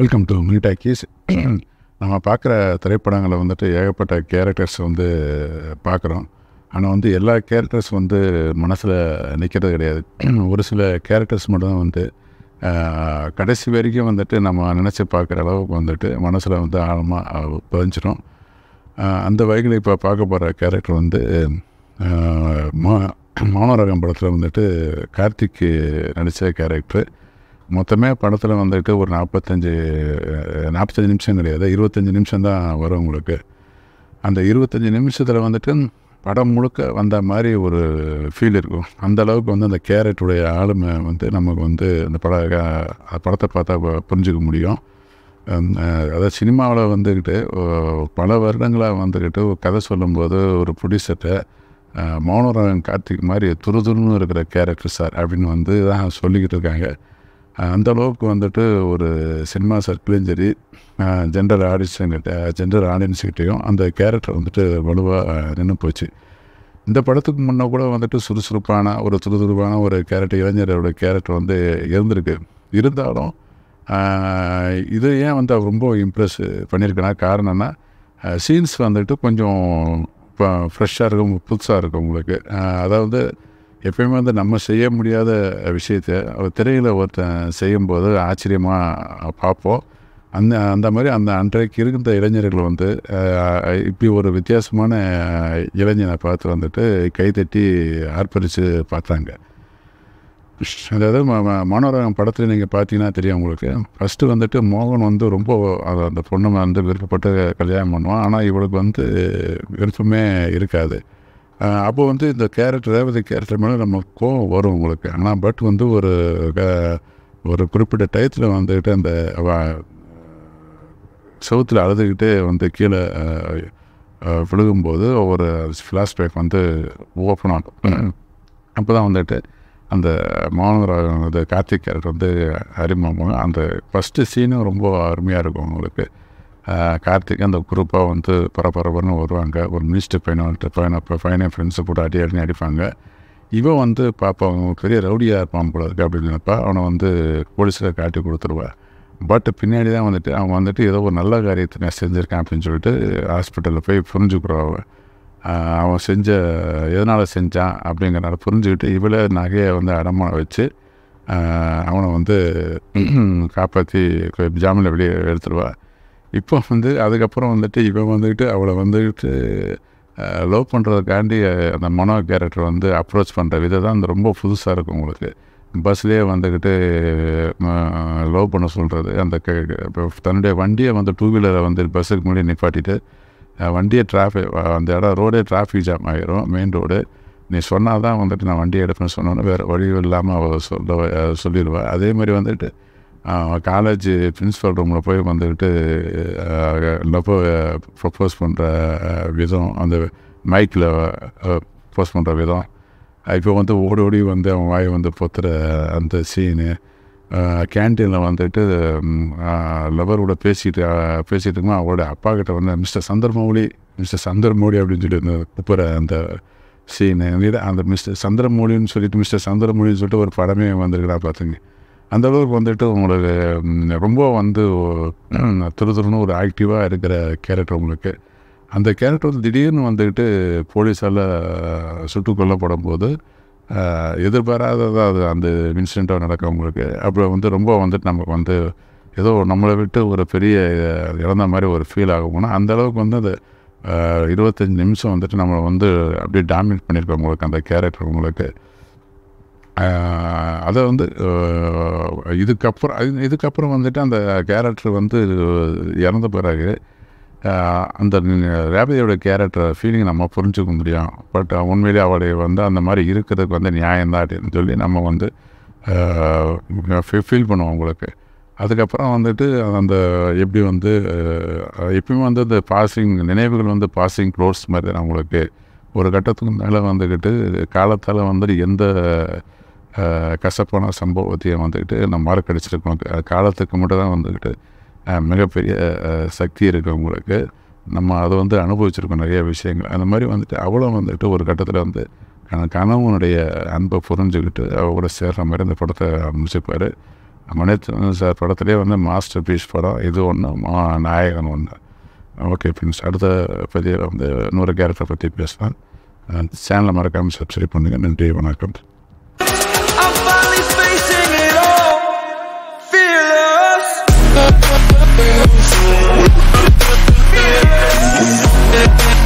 Welcome to மினிடாக்கீஸ் நம்ம பார்க்குற திரைப்படங்களை வந்துட்டு ஏகப்பட்ட கேரக்டர்ஸ் வந்து பார்க்குறோம் ஆனால் வந்து எல்லா கேரக்டர்ஸ் வந்து மனசில் நிற்கிறது கிடையாது ஒரு சில கேரக்டர்ஸ் மட்டும் வந்து கடைசி வரைக்கும் வந்துட்டு நம்ம நினச்சி பார்க்குற அளவுக்கு வந்துட்டு மனசில் வந்து ஆழமாக பதிஞ்சிடும் அந்த வகையில் இப்போ பார்க்க போகிற கேரக்டர் வந்து மா மானரகம் படத்தில் வந்துட்டு கார்த்திக் நடித்த கேரக்டர் மொத்தமே படத்தில் வந்திருக்க ஒரு நாற்பத்தஞ்சு நாற்பத்தஞ்சு நிமிஷம் கிடையாது இருபத்தஞ்சி நிமிஷம் தான் வரும் உங்களுக்கு அந்த இருபத்தஞ்சி நிமிஷத்தில் வந்துட்டு படம் முழுக்க வந்த மாதிரி ஒரு ஃபீல் இருக்கும் அந்த அளவுக்கு வந்து அந்த கேரட்டுடைய ஆளுமை வந்து நமக்கு வந்து அந்த பட படத்தை பார்த்தா புரிஞ்சுக்க முடியும் அதாவது சினிமாவில் வந்துக்கிட்டு பல வருடங்களாக வந்துக்கிட்டு ஒரு கதை சொல்லும்போது ஒரு ப்ரொடியூசர்கிட்ட மௌனரங்கன் கார்த்திக் மாதிரி துருதுருன்னு இருக்கிற கேரக்டர் சார் அப்படின்னு வந்து தான் சொல்லிக்கிட்டு இருக்காங்க அந்த அளவுக்கு வந்துட்டு ஒரு சினிமா சர்க்கிளையும் சரி ஜென்ரல் ஆடிஷன்கிட்ட ஜென்ரல் ஆடியன்ஸ்கிட்டையும் அந்த கேரக்டர் வந்துட்டு வலுவாக நின்று போச்சு இந்த படத்துக்கு முன்னே கூட வந்துட்டு சுறுசுறுப்பான ஒரு சுறுசுறுப்பான ஒரு கேரக்டர் இளைஞரோட கேரக்டர் வந்து இருந்திருக்கு இருந்தாலும் இது ஏன் வந்து ரொம்ப இம்ப்ரெஸ் பண்ணியிருக்கேன்னா காரணம்னா சீன்ஸ் வந்துட்டு கொஞ்சம் ஃப்ரெஷ்ஷாக இருக்கும் புதுசாக இருக்கும் உங்களுக்கு அதாவது எப்பயுமே வந்து நம்ம செய்ய முடியாத விஷயத்தை ஒரு திரையில் ஒருத்தன் செய்யும்போது ஆச்சரியமாக பார்ப்போம் அந்த அந்த மாதிரி அந்த அன்றைக்கு இருந்த இளைஞர்கள் வந்து இப்படி ஒரு வித்தியாசமான இளைஞனை பார்த்து வந்துட்டு கைத்தட்டி ஆர்ப்பரித்து பார்த்தாங்க அதாவது மனோரகம் படத்தில் நீங்கள் பார்த்தீங்கன்னா தெரியும் உங்களுக்கு ஃபஸ்ட்டு வந்துட்டு மோகன் வந்து ரொம்ப அந்த பொண்ணை வந்து விருப்பப்பட்டு கல்யாணம் பண்ணுவான் ஆனால் இவளுக்கு வந்து விருப்பமே இருக்காது அப்போது வந்து இந்த கேரக்டர் ரேவதி கேரக்டர் மேலே நம்ம கோவம் வரும் உங்களுக்கு ஆனால் பட் வந்து ஒரு ஒரு குறிப்பிட்ட டயத்தில் வந்துக்கிட்டு அந்த செவத்தில் அழுதுகிட்டே வந்து கீழே விழுகும்போது ஒரு ஃப்ளாஷ்பேக் வந்து ஓப்பன் ஆகும் அப்போ தான் வந்துட்டு அந்த மாணவராக அந்த கார்த்திக் கேரக்டர் வந்து அறிமுகம் அந்த ஃபஸ்ட்டு சீனும் ரொம்ப அருமையாக இருக்கும் உங்களுக்கு கார்த்திக் அந்த குரூப்பாக வந்து பரபரப்புன்னு வருவாங்க ஒரு மினிஸ்டர் பையனை பையனை பையனை ஃப்ரெண்ட்ஸை கூட அடி அடினு அடிப்பாங்க இவன் வந்து பார்ப்பான் பெரிய ரவுடியாக இருப்பான் போல இருக்கு அப்படின்னு நினைப்பா அவனை வந்து போலீஸில் காட்டி கொடுத்துருவா பட் பின்னாடி தான் வந்துட்டு அவன் வந்துட்டு ஏதோ ஒரு நல்ல காரியத்தை நான் செஞ்சுருக்கேன் அப்படின்னு சொல்லிட்டு ஹாஸ்பிட்டலில் போய் புரிஞ்சுக்கிறான் அவன் செஞ்ச எதனால் செஞ்சான் அப்படிங்கிறனால புரிஞ்சுக்கிட்டு இவளே நகையை வந்து அடமான வச்சு அவனை வந்து காப்பாற்றி ஜாமீனில் வெளியே எடுத்துருவாள் இப்போ வந்து அதுக்கப்புறம் வந்துட்டு இவன் வந்துக்கிட்டு அவளை வந்துக்கிட்டு லவ் பண்ணுறதுக்காண்டி அந்த மனோ கேரக்டர் வந்து அப்ரோச் பண்ணுற விதம் தான் அந்த ரொம்ப புதுசாக இருக்கும் உங்களுக்கு பஸ்லேயே வந்துக்கிட்டு லவ் பண்ண சொல்கிறது அந்த தன்னுடைய வண்டியை வந்து டூ வீலரை வந்து பஸ்ஸுக்கு முன்னாடி நிப்பாட்டிட்டு வண்டியை டிராஃபிக் அந்த இடம் ரோடே டிராஃபிக் ஜாம் ஆகிரும் மெயின் ரோடு நீ சொன்னால் தான் வந்துட்டு நான் வண்டியை எடுப்பேன்னு சொன்னோன்னே வேறு வழியும் இல்லாமல் அவள் சொல்ல சொல்லிடுவேன் அதே மாதிரி வந்துட்டு காலேஜ் பிரின்ஸிபல் ரூமில் போய் வந்துக்கிட்டு லவ்வ ப்ரப்போஸ் பண்ணுற விதம் அந்த மைக்கில் ப்ரப்போஸ் பண்ணுற விதம் இப்போ வந்து ஓடி ஓடி வந்து அவன் வாய் வந்து பொத்துற அந்த சீனு கேன்டீனில் வந்துட்டு லவரோட பேசிகிட்டு பேசிகிட்டு இருக்கோம் அவரோட அப்பா கிட்ட வந்து மிஸ்டர் சந்திரமௌலி மிஸ்டர் சந்திரமௌலி அப்படின்னு சொல்லி குப்புற அந்த சீனு அந்த மிஸ்டர் சந்திரமௌலின்னு சொல்லிட்டு மிஸ்டர் சந்திரமௌலின்னு சொல்லிட்டு ஒரு படமே வந்திருக்கிறா பார்த்துங்க அந்த அளவுக்கு வந்துட்டு உங்களுக்கு ரொம்ப வந்து திரு ஒரு ஆக்டிவாக இருக்கிற கேரக்டர் உங்களுக்கு அந்த கேரக்டர் வந்து திடீர்னு வந்துக்கிட்டு போலீஸால் சுட்டு கொல்லப்படும் போது எதிர்பாராததாக அது அந்த இன்சிடெண்ட்டாக நடக்கும் உங்களுக்கு அப்புறம் வந்து ரொம்ப வந்துட்டு நமக்கு வந்து ஏதோ நம்மளை விட்டு ஒரு பெரிய இறந்த மாதிரி ஒரு ஃபீல் ஆகும்னா அந்த அளவுக்கு வந்து அது இருபத்தஞ்சி நிமிஷம் வந்துட்டு நம்மளை வந்து அப்படியே டாமினேட் பண்ணியிருக்கோம் உங்களுக்கு அந்த கேரக்டர் உங்களுக்கு அதை வந்து இதுக்கப்புறம் இதுக்கப்புறம் வந்துட்டு அந்த கேரக்டர் வந்து இறந்த பிறகு அந்த ரேபதியோடய கேரக்டர் ஃபீலிங் நம்ம புரிஞ்சுக்க முடியும் பட் உண்மையிலே அவளை வந்து அந்த மாதிரி இருக்கிறதுக்கு வந்து நியாயம்தான் அப்படின்னு சொல்லி நம்ம வந்து ஃபீல் பண்ணுவோம் உங்களுக்கு அதுக்கப்புறம் வந்துட்டு அந்த எப்படி வந்து எப்பயுமே வந்து இந்த பாசிங் நினைவுகள் வந்து பாசிங் க்ளோஸ் மாதிரி தான் உங்களுக்கு ஒரு கட்டத்துக்கு மேலே வந்துக்கிட்டு காலத்தால் வந்துட்டு எந்த கசப்பான சம்பவத்தையும் வந்துக்கிட்டு நம்ம மறக்கடிச்சிருக்கோம் காலத்துக்கு மட்டும் தான் வந்துக்கிட்டு மிகப்பெரிய சக்தி இருக்கிறவங்களுக்கு நம்ம அதை வந்து அனுபவிச்சிருக்கோம் நிறைய விஷயங்கள் அந்த மாதிரி வந்துட்டு அவளும் வந்துட்டு ஒரு கட்டத்தில் வந்து கணவனுடைய அன்பை புரிஞ்சுக்கிட்டு கூட சேர்ற மாதிரி அந்த படத்தை ஆரம்பிச்சிருப்பார் மணிரத்னம் சார் படத்துலேயே வந்து மாஸ்டர் பீஸ் படம் இது ஒன்று மா நாயகன் ஒன்று ஓகே ஃப்ரெண்ட்ஸ் அடுத்த பற்றி வந்து இன்னொரு கேரக்டரை பற்றி பேசலாம் சேனலை மறக்காமல் சப்ஸ்கிரைப் பண்ணுங்கள் நன்றி வணக்கம் Yeah.